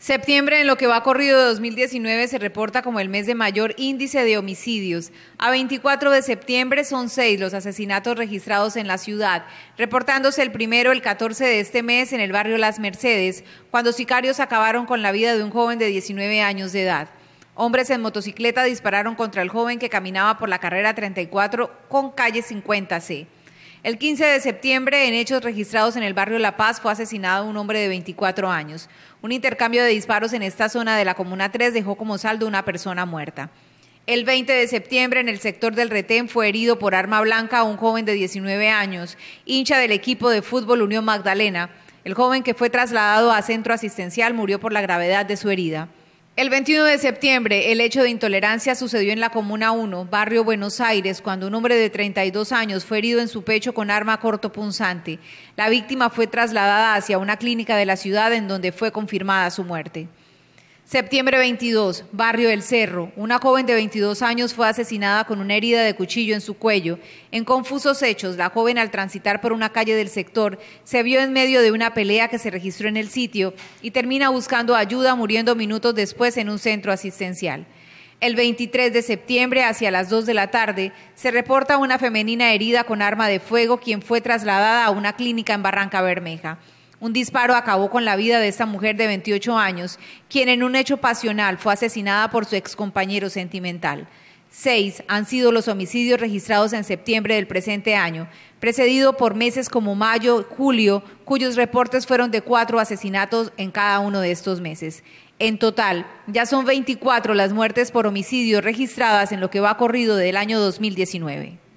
Septiembre, en lo que va corrido de 2019, se reporta como el mes de mayor índice de homicidios. A 24 de septiembre son seis los asesinatos registrados en la ciudad, reportándose el primero el 14 de este mes en el barrio Las Mercedes, cuando sicarios acabaron con la vida de un joven de 19 años de edad. Hombres en motocicleta dispararon contra el joven que caminaba por la carrera 34 con calle 50C. El 15 de septiembre, en hechos registrados en el barrio La Paz, fue asesinado un hombre de 24 años. Un intercambio de disparos en esta zona de la Comuna 3 dejó como saldo una persona muerta. El 20 de septiembre, en el sector del Retén, fue herido por arma blanca un joven de 19 años, hincha del equipo de fútbol Unión Magdalena. El joven que fue trasladado a centro asistencial murió por la gravedad de su herida. El 21 de septiembre, el hecho de intolerancia sucedió en la Comuna 1, barrio Buenos Aires, cuando un hombre de 32 años fue herido en su pecho con arma cortopunzante. La víctima fue trasladada hacia una clínica de la ciudad en donde fue confirmada su muerte. Septiembre 22, Barrio del Cerro. Una joven de 22 años fue asesinada con una herida de cuchillo en su cuello. En confusos hechos, la joven al transitar por una calle del sector se vio en medio de una pelea que se registró en el sitio y termina buscando ayuda muriendo minutos después en un centro asistencial. El 23 de septiembre, hacia las 2 de la tarde, se reporta una femenina herida con arma de fuego quien fue trasladada a una clínica en Barranca Bermeja. Un disparo acabó con la vida de esta mujer de 28 años, quien en un hecho pasional fue asesinada por su excompañero sentimental. Seis han sido los homicidios registrados en septiembre del presente año, precedido por meses como mayo, julio, cuyos reportes fueron de cuatro asesinatos en cada uno de estos meses. En total, ya son 24 las muertes por homicidio registradas en lo que va corrido del año 2019.